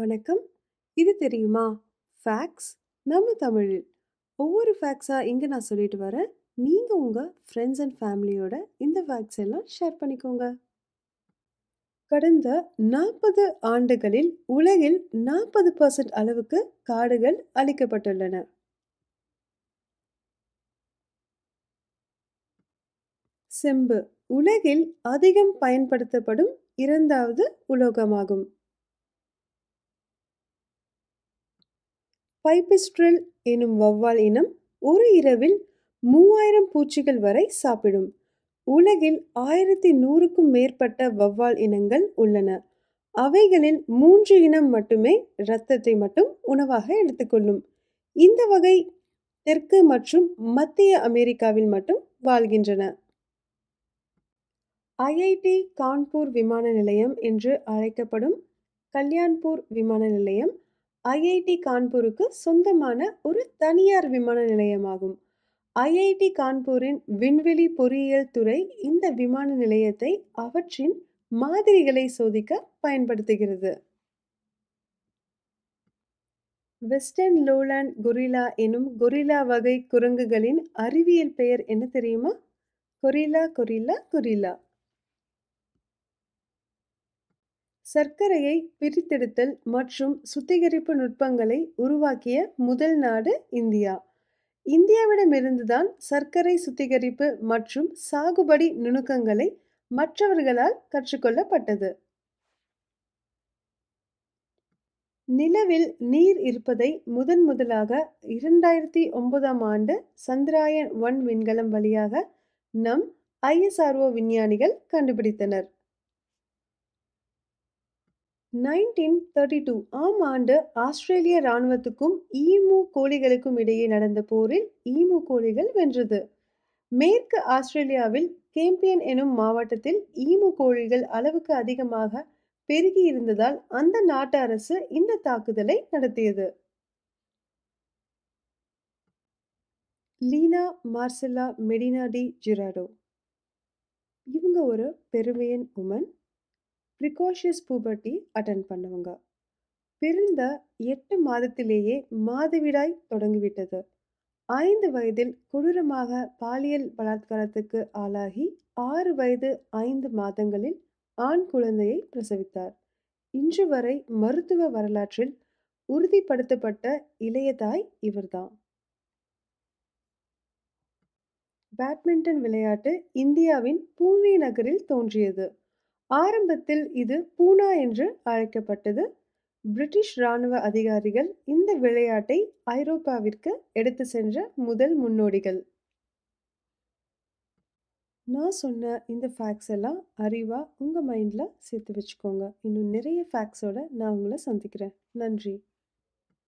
வணக்கம் இது தெரியுமா ஃபேக்ஸ் நம்ம தமிழில் ஒவ்வொரு ஃபேக்ஸாக இங்கே நான் சொல்லிட்டு வரேன் நீங்கள் உங்கள் ஃப்ரெண்ட்ஸ் அண்ட் ஃபேமிலியோட இந்த ஃபேக்ஸ் எல்லாம் ஷேர் பண்ணிக்கோங்க கடந்த நாற்பது ஆண்டுகளில் உலகில் நாற்பது பர்சன்ட் அளவுக்கு காடுகள் அழிக்கப்பட்டுள்ளன செம்பு உலகில் அதிகம் பயன்படுத்தப்படும் இரண்டாவது உலோகமாகும் பைபிஸ்ட்ரில் எனும் வௌவால் இனம் ஒரு இரவில் மூவாயிரம் பூச்சிகள் வரை சாப்பிடும் உலகில் ஆயிரத்தி நூறுக்கும் மேற்பட்ட வௌவால் இனங்கள் உள்ளன அவைகளில் மூன்று இனம் மட்டுமே இரத்தத்தை மட்டும் உணவாக எடுத்துக்கொள்ளும் இந்த வகை தெற்கு மற்றும் மத்திய அமெரிக்காவில் மட்டும் வாழ்கின்றன ஐஐடி கான்பூர் விமான நிலையம் என்று அழைக்கப்படும் கல்யாண்பூர் விமான நிலையம் ஐஐடி கான்பூருக்கு சொந்தமான ஒரு தனியார் விமான நிலையமாகும் ஐஐடி கான்பூரின் விண்வெளி பொறியியல் துறை இந்த விமான நிலையத்தை அவற்றின் மாதிரிகளை சோதிக்க பயன்படுத்துகிறது வெஸ்டர்ன் லோலாண்ட் கொரிலா எனும் கொரிலா வகை குரங்குகளின் அறிவியல் பெயர் என்ன தெரியுமா கொரிலா கொரிலா கொரிலா சர்க்கரையை பிரித்தெடுத்தல் மற்றும் சுத்திகரிப்பு நுட்பங்களை உருவாக்கிய முதல் நாடு இந்தியா இந்தியாவிடமிருந்துதான் சர்க்கரை சுத்திகரிப்பு மற்றும் சாகுபடி நுணுக்கங்களை மற்றவர்களால் கற்றுக்கொள்ளப்பட்டது நிலவில் நீர் இருப்பதை முதன் முதலாக இரண்டாயிரத்தி ஒன்பதாம் ஆண்டு சந்திராயன் ஒன் விண்கலம் வழியாக நம் ஐஎஸ்ஆர்ஓ விஞ்ஞானிகள் கண்டுபிடித்தனர் நைன்டீன் தேர்ட்டி டூ ஆம் ஆண்டு ஆஸ்திரேலிய இராணுவத்துக்கும் ஈமு கோழிகளுக்கும் இடையே நடந்த போரில் ஈமு கோழிகள் வென்றது மேற்கு ஆஸ்திரேலியாவில் கேம்பியன் எனும் மாவட்டத்தில் ஈமு கோழிகள் அளவுக்கு அதிகமாக பெருகி இருந்ததால் அந்த நாட்டு அரசு இந்த தாக்குதலை நடத்தியது லீனா மார்சலா மெடினா டி ஜிராடோ இவங்க ஒரு Peruvian woman precocious puberty attain பண்ணுவாங்க பிறந்த எட்டு மாதத்திலேயே மாதவிடாய் தொடங்கிவிட்டது ஐந்து வயதில் கொடூரமாக பாலியல் பலாத்காரத்துக்கு ஆளாகி ஆறு வயது ஐந்து மாதங்களில் ஆண் குழந்தையை பிரசவித்தார் இன்று வரை மருத்துவ வரலாற்றில் உறுதிப்படுத்தப்பட்ட இளையதாய் இவர்தான் பேட்மிண்டன் விளையாட்டு இந்தியாவின் பூனே நகரில் தோன்றியது ஆரம்பத்தில் இது பூனா என்று அழைக்கப்பட்டது பிரிட்டிஷ் ராணுவ அதிகாரிகள் இந்த விளையாட்டை ஐரோப்பாவிற்கு எடுத்து சென்ற முதல் முன்னோடிகள் நான் சொன்ன இந்த ஃபேக்ஸ் எல்லாம் அறிவாக உங்கள் மைண்டில் சேர்த்து வச்சுக்கோங்க இன்னும் நிறைய ஃபேக்ஸோட நான் உங்களை சந்திக்கிறேன் நன்றி